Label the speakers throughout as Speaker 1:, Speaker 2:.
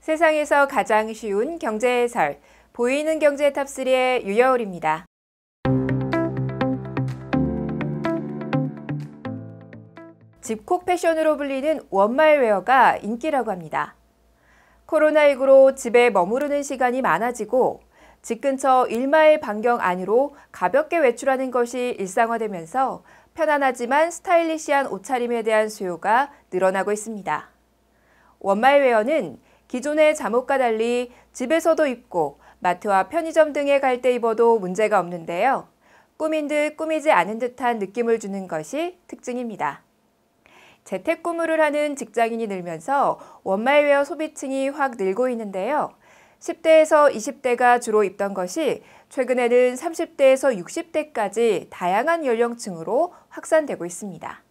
Speaker 1: 세상에서 가장 쉬운 경제 해설 보이는 경제 탑3의 유여울입니다. 집콕 패션으로 불리는 원말웨어가 인기라고 합니다. 코로나19로 집에 머무르는 시간이 많아지고 집 근처 1마일 반경 안으로 가볍게 외출하는 것이 일상화되면서 편안하지만 스타일리시한 옷차림에 대한 수요가 늘어나고 있습니다. 원말웨어는 기존의 잠옷과 달리 집에서도 입고 마트와 편의점 등에 갈 때 입어도 문제가 없는데요. 꾸민 듯 꾸미지 않은 듯한 느낌을 주는 것이 특징입니다. 재택근무를 하는 직장인이 늘면서 원말웨어 소비층이 확 늘고 있는데요. 10대에서 20대가 주로 입던 것이 최근에는 30대에서 60대까지 다양한 연령층으로 확산되고 있습니다.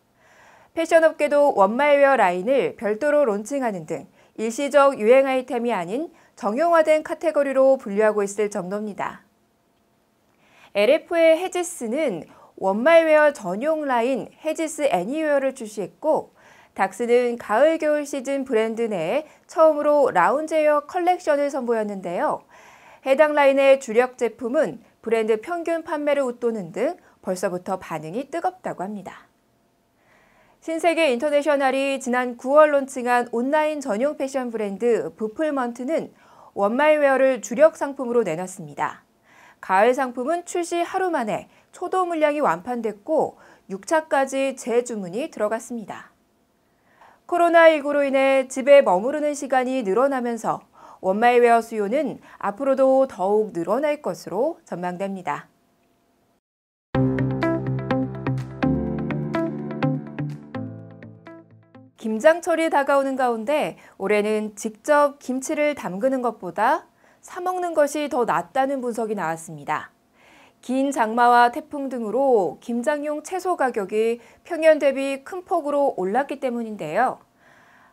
Speaker 1: 패션업계도 원말웨어 라인을 별도로 론칭하는 등 일시적 유행 아이템이 아닌 정형화된 카테고리로 분류하고 있을 정도입니다. LF의 헤지스는 원말웨어 전용 라인 헤지스 애니웨어를 출시했고 닥스는 가을 겨울 시즌 브랜드 내에 처음으로 라운지웨어 컬렉션을 선보였는데요. 해당 라인의 주력 제품은 브랜드 평균 판매를 웃도는 등 벌써부터 반응이 뜨겁다고 합니다. 신세계 인터내셔널이 지난 9월 론칭한 온라인 전용 패션 브랜드 부풀먼트는 원마이웨어를 주력 상품으로 내놨습니다. 가을 상품은 출시 하루 만에 초도 물량이 완판됐고 6차까지 재주문이 들어갔습니다. 코로나19로 인해 집에 머무르는 시간이 늘어나면서 원마이웨어 수요는 앞으로도 더욱 늘어날 것으로 전망됩니다. 김장철이 다가오는 가운데 올해는 직접 김치를 담그는 것보다 사먹는 것이 더 낫다는 분석이 나왔습니다. 긴 장마와 태풍 등으로 김장용 채소 가격이 평년 대비 큰 폭으로 올랐기 때문인데요.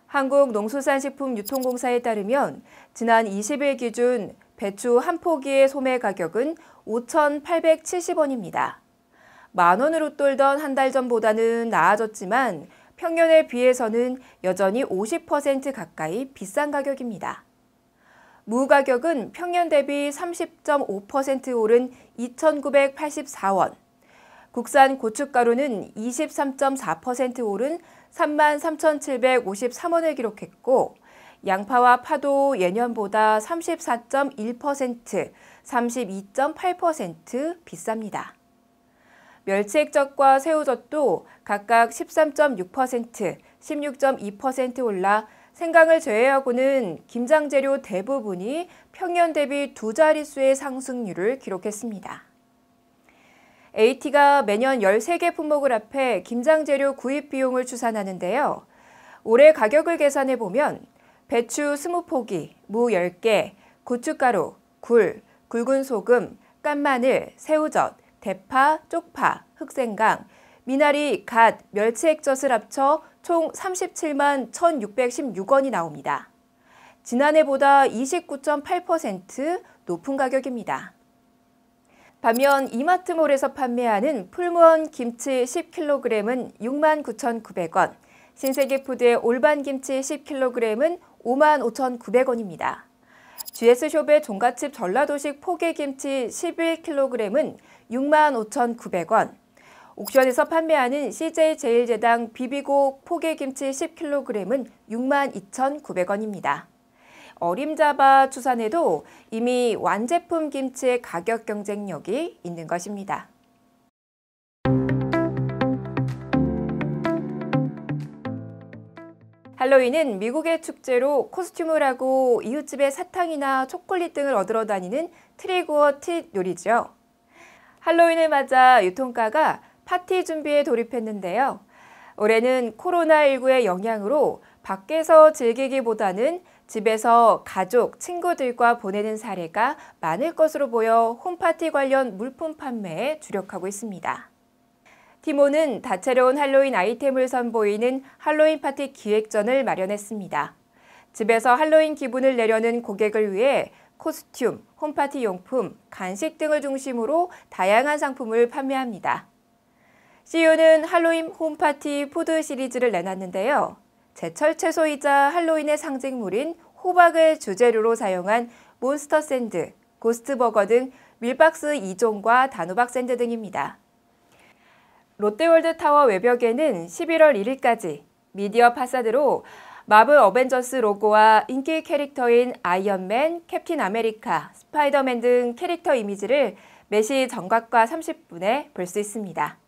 Speaker 1: 한국농수산식품유통공사에 따르면 지난 20일 기준 배추 한 포기의 소매 가격은 5,870원입니다. 만원으로돌던한 달 전보다는 나아졌지만 평년에 비해서는 여전히 50% 가까이 비싼 가격입니다. 무 가격은 평년 대비 30.5% 오른 2,984원, 국산 고춧가루는 23.4% 오른 33,753원을 기록했고, 양파와 파도 예년보다 34.1%, 32.8% 비쌉니다. 멸치액젓과 새우젓도 각각 13.6%, 16.2% 올라 생강을 제외하고는 김장 재료 대부분이 평년 대비 두 자릿수의 상승률을 기록했습니다. AT가 매년 13개 품목을 앞에 김장 재료 구입 비용을 추산하는데요. 올해 가격을 계산해 보면 배추 20포기, 무 10개, 고춧가루, 굴, 굵은 소금, 깐마늘, 새우젓, 대파, 쪽파, 흑생강, 미나리, 갓, 멸치 액젓을 합쳐 총 37만 1,616원이 나옵니다. 지난해보다 29.8% 높은 가격입니다. 반면 이마트몰에서 판매하는 풀무원 김치 10kg은 69,900원, 신세계푸드의 올반김치 10kg은 55,900원입니다. GS숍의 종갓집 전라도식 포개김치 11kg은 65,900원, 옥션에서 판매하는 CJ제일제당 비비고 포개김치 10kg은 62,900원입니다. 어림잡아 추산해도 이미 완제품 김치의 가격 경쟁력이 있는 것입니다. 할로윈은 미국의 축제로 코스튬을 하고 이웃집의 사탕이나 초콜릿 등을 얻으러 다니는 트리오어 트릿 요리죠. 할로윈을 맞아 유통가가 파티 준비에 돌입했는데요. 올해는 코로나19의 영향으로 밖에서 즐기기보다는 집에서 가족, 친구들과 보내는 사례가 많을 것으로 보여 홈파티 관련 물품 판매에 주력하고 있습니다. 티모는 다채로운 할로윈 아이템을 선보이는 할로윈 파티 기획전을 마련했습니다. 집에서 할로윈 기분을 내려는 고객을 위해 코스튬, 홈파티 용품, 간식 등을 중심으로 다양한 상품을 판매합니다. c e o 는 할로윈 홈파티 푸드 시리즈를 내놨는데요. 제철 채소이자 할로윈의 상징물인 호박을 주재료로 사용한 몬스터 샌드, 고스트 버거 등 밀박스 2종과 단호박 샌드 등입니다. 롯데월드 타워 외벽에는 11월 1일까지 미디어 파사드로 마블 어벤져스 로고와 인기 캐릭터인 아이언맨, 캡틴 아메리카, 스파이더맨 등 캐릭터 이미지를 매시 정각과 30분에 볼 수 있습니다.